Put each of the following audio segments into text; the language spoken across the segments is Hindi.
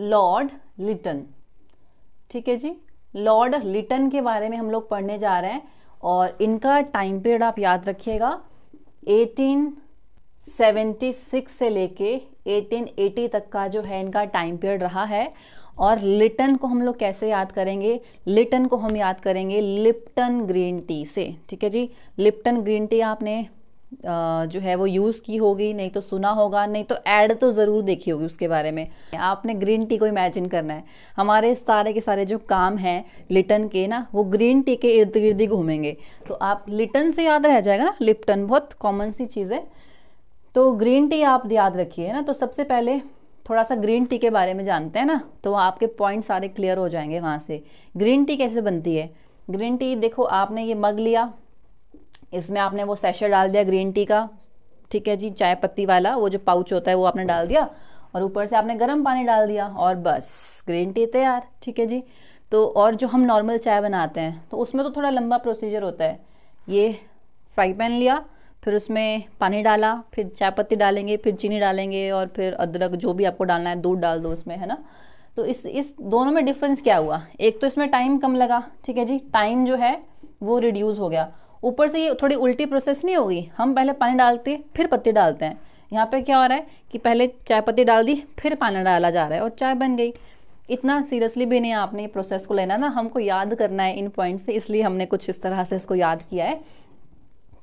लॉर्ड लिटन ठीक है जी लॉर्ड लिटन के बारे में हम लोग पढ़ने जा रहे हैं और इनका टाइम पीरियड आप याद रखिएगा 1876 से लेके 1880 तक का जो है इनका टाइम पीरियड रहा है और लिटन को हम लोग कैसे याद करेंगे लिटन को हम याद करेंगे लिप्टन ग्रीन टी से ठीक है जी लिप्टन ग्रीन टी आपने जो है वो यूज़ की होगी नहीं तो सुना होगा नहीं तो ऐड तो ज़रूर देखी होगी उसके बारे में आपने ग्रीन टी को इमेजिन करना है हमारे सारे के सारे जो काम हैं लिटन के ना वो ग्रीन टी के इर्द गिर्द ही घूमेंगे तो आप लिटन से याद रह जाएगा ना लिप्टन बहुत कॉमन सी चीज़ है तो ग्रीन टी आप याद रखिए ना तो सबसे पहले थोड़ा सा ग्रीन टी के बारे में जानते हैं ना तो आपके पॉइंट सारे क्लियर हो जाएंगे वहाँ से ग्रीन टी कैसे बनती है ग्रीन टी देखो आपने ये मग लिया इसमें आपने वो सेशर डाल दिया ग्रीन टी का ठीक है जी चाय पत्ती वाला वो जो पाउच होता है वो आपने डाल दिया और ऊपर से आपने गर्म पानी डाल दिया और बस ग्रीन टी तैयार ठीक है जी तो और जो हम नॉर्मल चाय बनाते हैं तो उसमें तो थोड़ा लंबा प्रोसीजर होता है ये फ्राई पैन लिया फिर उसमें पानी डाला फिर चाय पत्ती डालेंगे फिर चीनी डालेंगे और फिर अदरक जो भी आपको डालना है दूध डाल दो उसमें है ना तो इस इस दोनों में डिफरेंस क्या हुआ एक तो इसमें टाइम कम लगा ठीक है जी टाइम जो है वो रिड्यूस हो गया ऊपर से ये थोड़ी उल्टी प्रोसेस नहीं होगी हम पहले पानी डालते फिर पत्ती डालते हैं यहाँ पे क्या हो रहा है कि पहले चाय पत्ती डाल दी फिर पानी डाला जा रहा है और चाय बन गई इतना सीरियसली भी नहीं आपने ये प्रोसेस को लेना ना हमको याद करना है इन पॉइंट से इसलिए हमने कुछ इस तरह से इसको याद किया है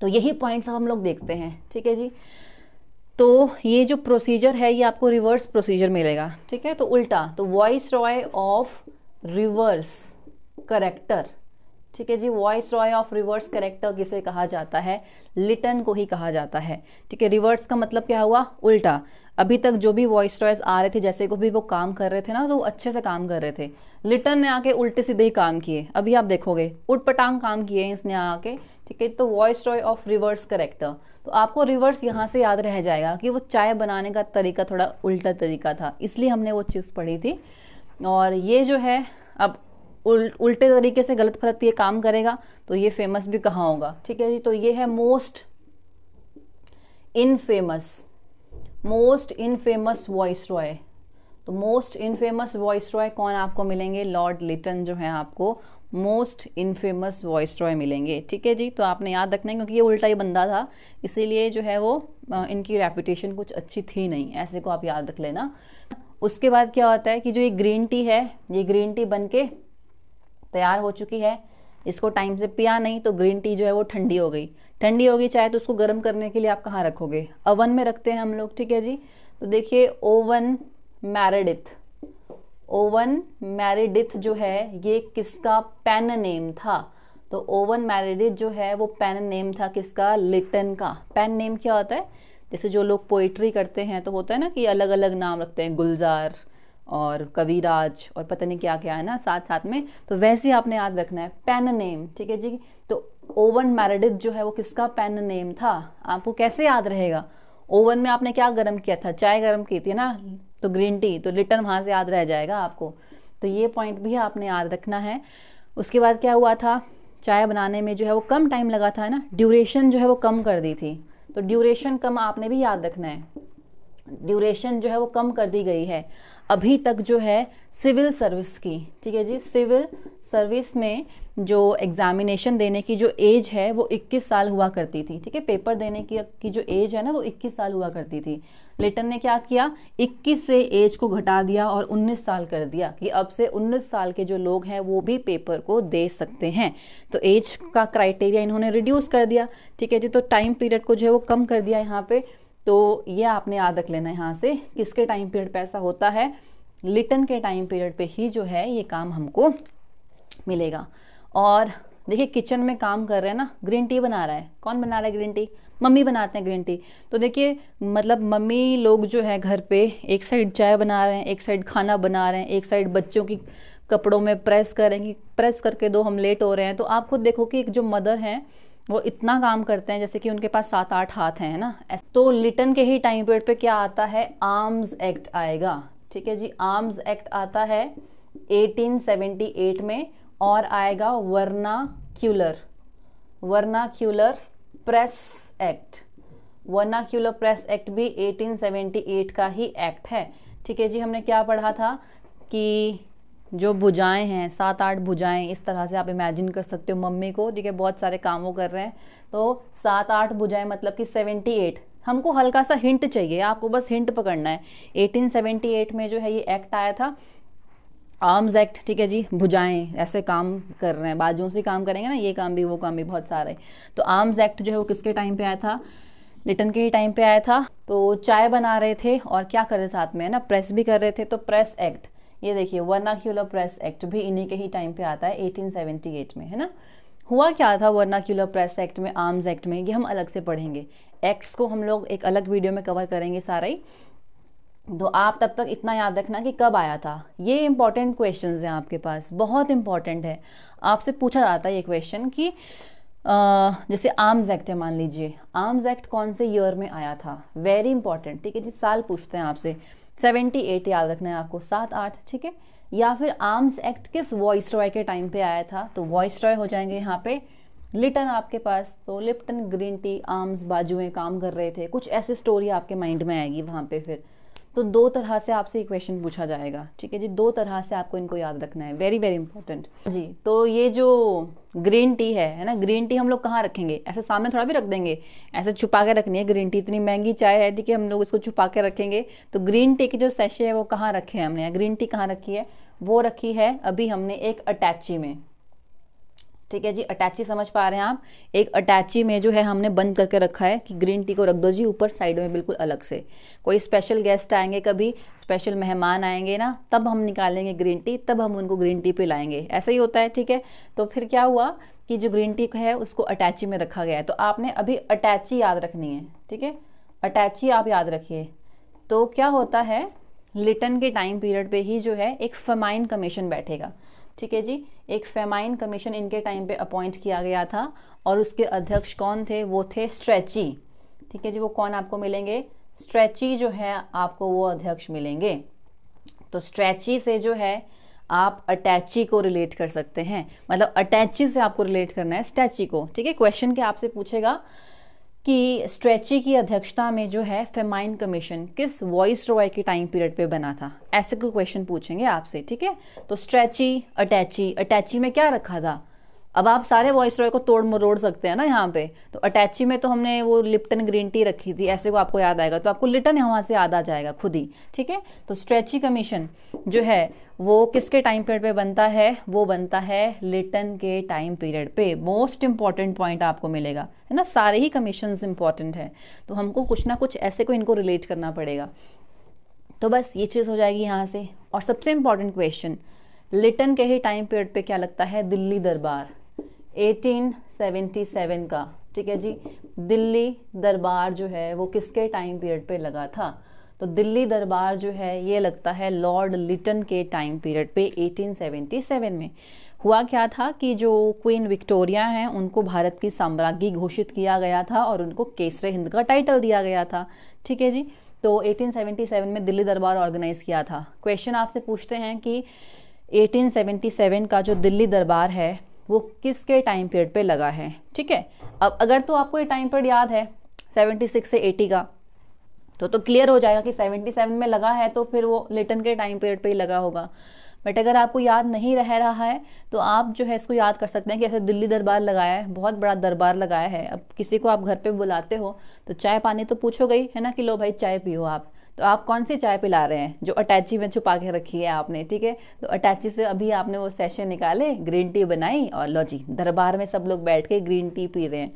तो यही पॉइंट्स अब हम लोग देखते हैं ठीक है जी तो ये जो प्रोसीजर है ये आपको रिवर्स प्रोसीजर मिलेगा ठीक है तो उल्टा तो viceroy of reverse character ठीक है जी viceroy of reverse character किसे कहा जाता है लिटन को ही कहा जाता है ठीक है रिवर्स का मतलब क्या हुआ उल्टा अभी तक जो भी वॉइस रॉयस आ रहे थे जैसे को भी वो काम कर रहे थे ना तो अच्छे से काम कर रहे थे लिटन ने आके उल्टे सीधे ही काम किए अभी आप देखोगे उटपटांग काम किए इसने आके ठीक है तो viceroy of reverse character तो आपको रिवर्स यहाँ से याद रह जाएगा कि वो चाय बनाने का तरीका थोड़ा उल्टा तरीका था इसलिए हमने वो चीज़ पढ़ी थी और ये जो है अब उल, उल्टे तरीके से गलत फलत ये काम करेगा तो ये फेमस भी कहाँ होगा ठीक है जी तो ये है most infamous most infamous viceroy तो most infamous viceroy कौन आपको मिलेंगे लॉर्ड लिटन जो है आपको most infamous viceroy मिलेंगे ठीक है जी तो आपने याद रखना है क्योंकि ये उल्टा ही बंदा था इसीलिए जो है वो इनकी रेपुटेशन कुछ अच्छी थी नहीं ऐसे को आप याद रख लेना उसके बाद क्या होता है कि जो ये ग्रीन टी है ये ग्रीन टी बन के तैयार हो चुकी है इसको टाइम से पिया नहीं तो ग्रीन टी जो है वो ठंडी हो गई ठंडी होगी चाहे तो उसको गर्म करने के लिए आप कहाँ रखोगे ओवन में रखते हैं हम लोग ठीक है जी तो देखिए ओवन मैरिडिथ ओवन मैरिडिथ जो है ये किसका पेन नेम था तो ओवन मैरिडिथ जो है वो पेन नेम था किसका लिटन का पेन नेम क्या होता है जैसे जो लोग पोइट्री करते हैं तो होता है ना कि अलग अलग नाम रखते हैं गुलजार और कविराज और पता नहीं क्या क्या है ना साथ साथ में तो वैसे आपने याद रखना है पेन नेम ठीक है जी तो ओवन मैरिडिथ जो है वो किसका पेन नेम था आपको कैसे याद रहेगा ओवन में आपने क्या गर्म किया था चाय गर्म की थी ना तो ग्रीन टी तो लिटन वहां से याद रह जाएगा आपको तो ये पॉइंट भी आपने याद रखना है उसके बाद क्या हुआ था चाय बनाने में जो है वो कम टाइम लगा था ना ड्यूरेशन जो है वो कम कर दी थी तो ड्यूरेशन कम आपने भी याद रखना है ड्यूरेशन जो है वो कम कर दी गई है अभी तक जो है सिविल सर्विस की ठीक है जी सिविल सर्विस में जो एग्जामिनेशन देने की जो एज है वो 21 साल हुआ करती थी ठीक है पेपर देने की की जो एज है ना वो 21 साल हुआ करती थी लेटन ने क्या किया 21 से एज को घटा दिया और 19 साल कर दिया कि अब से 19 साल के जो लोग हैं वो भी पेपर को दे सकते हैं तो एज का क्राइटेरिया इन्होंने रिड्यूस कर दिया ठीक है जी तो टाइम पीरियड को जो है वो कम कर दिया यहाँ पे तो ये आपने याद रख लेना यहाँ से किसके टाइम पीरियड पे ऐसा होता है लिटन के टाइम पीरियड पे ही जो है ये काम हमको मिलेगा और देखिए किचन में काम कर रहे हैं ना ग्रीन टी बना रहा है कौन बना रहा है ग्रीन टी मम्मी बनाते हैं ग्रीन टी तो देखिए मतलब मम्मी लोग जो है घर पे एक साइड चाय बना रहे हैं एक साइड खाना बना रहे हैं एक साइड बच्चों की कपड़ों में प्रेस करें प्रेस करके दो हम लेट हो रहे हैं तो आप खुद देखो कि एक जो मदर हैं वो इतना काम करते हैं जैसे कि उनके पास सात आठ हाथ हैं ना तो लिटन के ही टाइम पीरियड पे क्या आता है आर्म्स एक्ट आएगा ठीक है जी आर्म्स एक्ट आता है 1878 में और आएगा क्यूलर वर्ना क्यूलर प्रेस एक्ट क्यूलर प्रेस एक्ट भी 1878 का ही एक्ट है ठीक है जी हमने क्या पढ़ा था कि जो भुजाएं हैं सात आठ भुजाएं इस तरह से आप इमेजिन कर सकते हो मम्मी को ठीक है बहुत सारे काम वो कर रहे हैं तो सात आठ भुजाएं मतलब कि सेवेंटी एट हमको हल्का सा हिंट चाहिए आपको बस हिंट पकड़ना है 1878 में जो है ये एक्ट आया था आर्म्स एक्ट ठीक है जी भुजाएं ऐसे काम कर रहे हैं बाजुओं से काम करेंगे ना ये काम भी वो काम भी बहुत सारे तो आर्म्स एक्ट जो है वो किसके टाइम पे आया था लिटन के ही टाइम पे आया था तो चाय बना रहे थे और क्या कर रहे साथ में है ना प्रेस भी कर रहे थे तो प्रेस एक्ट ये देखिए वर्नाक्यूलर प्रेस एक्ट भी इन्हीं के ही टाइम पे आता है 1878 में है ना हुआ क्या था वर्नाक्यूलर प्रेस एक्ट में आर्म्स एक्ट में ये हम अलग से पढ़ेंगे एक्ट्स को हम लोग एक अलग वीडियो में कवर करेंगे सारा ही तो आप तब तक इतना याद रखना कि कब आया था ये इंपॉर्टेंट क्वेश्चन हैं आपके पास बहुत इंपॉर्टेंट है आपसे पूछा जाता है ये क्वेश्चन कि आ, जैसे आर्म्स एक्ट है मान लीजिए आर्म्स एक्ट कौन से ईयर में आया था वेरी इंपॉर्टेंट ठीक है जी साल पूछते हैं आपसे सेवेंटी एट याद रखना है आपको सात आठ ठीक है या फिर आर्म्स एक्ट किस वॉइस रॉय के टाइम पे आया था तो वॉइस रॉय हो जाएंगे यहाँ पे लिटन आपके पास तो लिप्टन ग्रीन टी आर्म्स बाजुएं काम कर रहे थे कुछ ऐसी स्टोरी आपके माइंड में आएगी वहाँ पे फिर तो दो तरह से आपसे इक्वेशन पूछा जाएगा ठीक है जी दो तरह से आपको इनको याद रखना है वेरी वेरी इंपॉर्टेंट जी तो ये जो ग्रीन टी है है ना ग्रीन टी हम लोग कहाँ रखेंगे ऐसे सामने थोड़ा भी रख देंगे ऐसे छुपा के रखनी है ग्रीन टी इतनी महंगी चाय है ठीक है हम लोग इसको छुपा के रखेंगे तो ग्रीन टी की जो सेशे है वो कहाँ रखे हैं हमने ग्रीन टी कहाँ रखी है वो रखी है अभी हमने एक अटैची में ठीक है जी अटैची समझ पा रहे हैं आप एक अटैची में जो है हमने बंद करके रखा है कि ग्रीन टी को रख दो जी ऊपर साइड में बिल्कुल अलग से कोई स्पेशल गेस्ट आएंगे कभी स्पेशल मेहमान आएंगे ना तब हम निकालेंगे ग्रीन टी तब हम उनको ग्रीन टी पिलाएंगे ऐसा ही होता है ठीक है तो फिर क्या हुआ कि जो ग्रीन टी है उसको अटैची में रखा गया है तो आपने अभी अटैची याद रखनी है ठीक है अटैची आप याद रखिए तो क्या होता है लिटन के टाइम पीरियड पे ही जो है एक फमाइन कमीशन बैठेगा ठीक है जी एक फेमाइन कमीशन इनके टाइम पे अपॉइंट किया गया था और उसके अध्यक्ष कौन थे वो थे स्ट्रेची ठीक है जी वो कौन आपको मिलेंगे स्ट्रेची जो है आपको वो अध्यक्ष मिलेंगे तो स्ट्रेची से जो है आप अटैची को रिलेट कर सकते हैं मतलब अटैची से आपको रिलेट करना है स्टैची को ठीक है क्वेश्चन के आपसे पूछेगा कि स्ट्रेची की अध्यक्षता में जो है फेमाइन कमीशन किस वॉइस रॉय के टाइम पीरियड पे बना था ऐसे कोई क्वेश्चन पूछेंगे आपसे ठीक है तो स्ट्रेची अटैची अटैची में क्या रखा था अब आप सारे वॉइस रॉय को तोड़ मरोड़ सकते हैं ना यहाँ पे तो अटैची में तो हमने वो लिप्टन ग्रीन टी रखी थी ऐसे को आपको याद आएगा तो आपको लिटन यहाँ से याद आ जाएगा खुद ही ठीक है तो स्ट्रेची कमीशन जो है वो किसके टाइम पीरियड पे बनता है वो बनता है लिटन के टाइम पीरियड पे मोस्ट इंपॉर्टेंट पॉइंट आपको मिलेगा है ना सारे ही कमीशन इंपॉर्टेंट हैं तो हमको कुछ ना कुछ ऐसे को इनको रिलेट करना पड़ेगा तो बस ये चीज़ हो जाएगी यहाँ से और सबसे इंपॉर्टेंट क्वेश्चन लिटन के ही टाइम पीरियड पे क्या लगता है दिल्ली दरबार 1877 का ठीक है जी दिल्ली दरबार जो है वो किसके टाइम पीरियड पे लगा था तो दिल्ली दरबार जो है ये लगता है लॉर्ड लिटन के टाइम पीरियड पे 1877 में हुआ क्या था कि जो क्वीन विक्टोरिया हैं उनको भारत की साम्राज्ञी घोषित किया गया था और उनको केसरे हिंद का टाइटल दिया गया था ठीक है जी तो 1877 में दिल्ली दरबार ऑर्गेनाइज किया था क्वेश्चन आपसे पूछते हैं कि 1877 का जो दिल्ली दरबार है वो किसके टाइम पीरियड पे लगा है ठीक है अब अगर तो आपको ये टाइम पीरियड याद है 76 से 80 का तो तो क्लियर हो जाएगा कि 77 में लगा है तो फिर वो लिटन के टाइम पीरियड पे ही लगा होगा बट अगर आपको याद नहीं रह रहा है तो आप जो है इसको याद कर सकते हैं कि ऐसे दिल्ली दरबार लगाया है बहुत बड़ा दरबार लगाया है अब किसी को आप घर पे बुलाते हो तो चाय पानी तो पूछो गई है ना कि लो भाई चाय पियो आप तो आप कौन सी चाय पिला रहे हैं जो अटैची में छुपा के रखी है आपने ठीक है तो अटैची से अभी आपने वो सेशन निकाले ग्रीन टी बनाई और लो जी दरबार में सब लोग बैठ के ग्रीन टी पी रहे हैं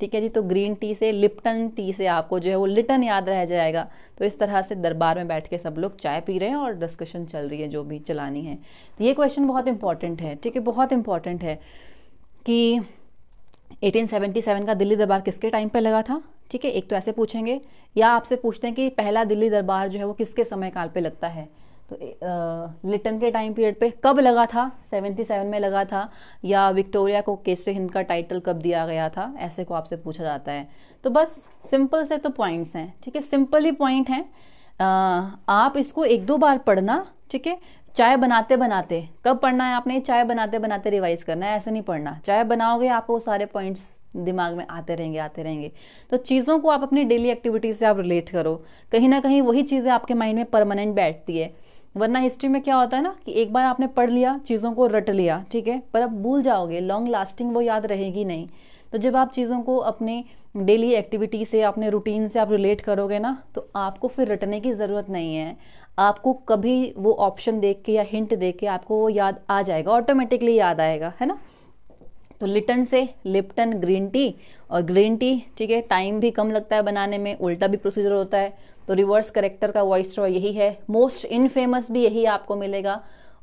ठीक है जी तो ग्रीन टी से लिप्टन टी से आपको जो है वो लिटन याद रह जाएगा तो इस तरह से दरबार में बैठ के सब लोग चाय पी रहे हैं और डिस्कशन चल रही है जो भी चलानी है तो ये क्वेश्चन बहुत इंपॉर्टेंट है ठीक है बहुत इंपॉर्टेंट है कि 1877 का दिल्ली दरबार किसके टाइम पे लगा था ठीक है एक तो ऐसे पूछेंगे या आपसे पूछते हैं कि पहला दिल्ली दरबार जो है वो किसके समय काल पे लगता है तो लिटन के टाइम पीरियड पे कब लगा था 77 में लगा था या विक्टोरिया को केसरे हिंद का टाइटल कब दिया गया था ऐसे को आपसे पूछा जाता है तो बस सिंपल से तो पॉइंट्स हैं ठीक है सिंपल ही पॉइंट हैं आप इसको एक दो बार पढ़ना ठीक है चाय बनाते बनाते कब पढ़ना है आपने चाय बनाते बनाते रिवाइज करना है ऐसे नहीं पढ़ना चाय बनाओगे आपको सारे पॉइंट्स दिमाग में आते रहेंगे आते रहेंगे तो चीज़ों को आप अपनी डेली एक्टिविटी से आप रिलेट करो कहीं ना कहीं वही चीज़ें आपके माइंड में परमानेंट बैठती है वरना हिस्ट्री में क्या होता है ना कि एक बार आपने पढ़ लिया चीज़ों को रट लिया ठीक है पर अब भूल जाओगे लॉन्ग लास्टिंग वो याद रहेगी नहीं तो जब आप चीज़ों को अपने डेली एक्टिविटी से अपने रूटीन से आप रिलेट करोगे ना तो आपको फिर रटने की ज़रूरत नहीं है आपको कभी वो ऑप्शन देख के या हिंट देख के आपको वो याद आ जाएगा ऑटोमेटिकली याद आएगा है ना तो लिटन से लिप्टन ग्रीन टी और ग्रीन टी ठीक है टाइम भी कम लगता है बनाने में उल्टा भी प्रोसीजर होता है तो रिवर्स करेक्टर का वॉइस यही है मोस्ट इनफेमस भी यही आपको मिलेगा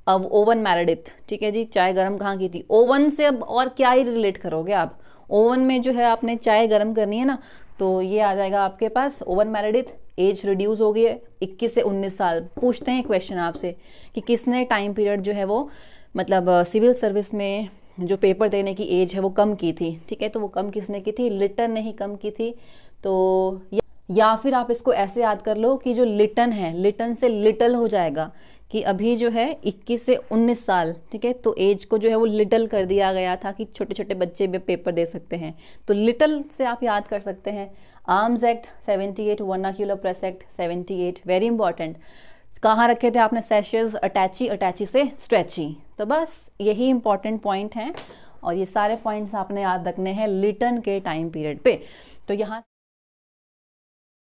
अब ओवन मैरडिथ ठीक है जी चाय गर्म कहाँ की थी ओवन से अब और क्या ही रिलेट करोगे आप ओवन में जो है आपने चाय गर्म करनी है ना तो ये आ जाएगा आपके पास ओवन मैरडिथ एज रिड्यूस हो गई है इक्कीस से उन्नीस साल पूछते हैं क्वेश्चन आपसे कि किसने टाइम पीरियड जो है वो मतलब सिविल uh, सर्विस में जो पेपर देने की एज है वो कम की थी ठीक है तो वो कम किसने की थी लिटन ने ही कम की थी तो या फिर आप इसको ऐसे याद कर लो कि जो लिटन है लिटन से लिटल हो जाएगा कि अभी जो है 21 से 19 साल ठीक है तो एज को जो है वो लिटल कर दिया गया था कि छोटे छोटे बच्चे भी पेपर दे सकते हैं तो लिटल से आप याद कर सकते हैं arms act 78 eight vernacular press act 78 very important कहाँ रखे थे आपने सेशेज अटैची अटैची से स्ट्रेची तो बस यही इंपॉर्टेंट पॉइंट हैं और ये सारे पॉइंट्स आपने याद रखने हैं लिटन के टाइम पीरियड पे तो यहाँ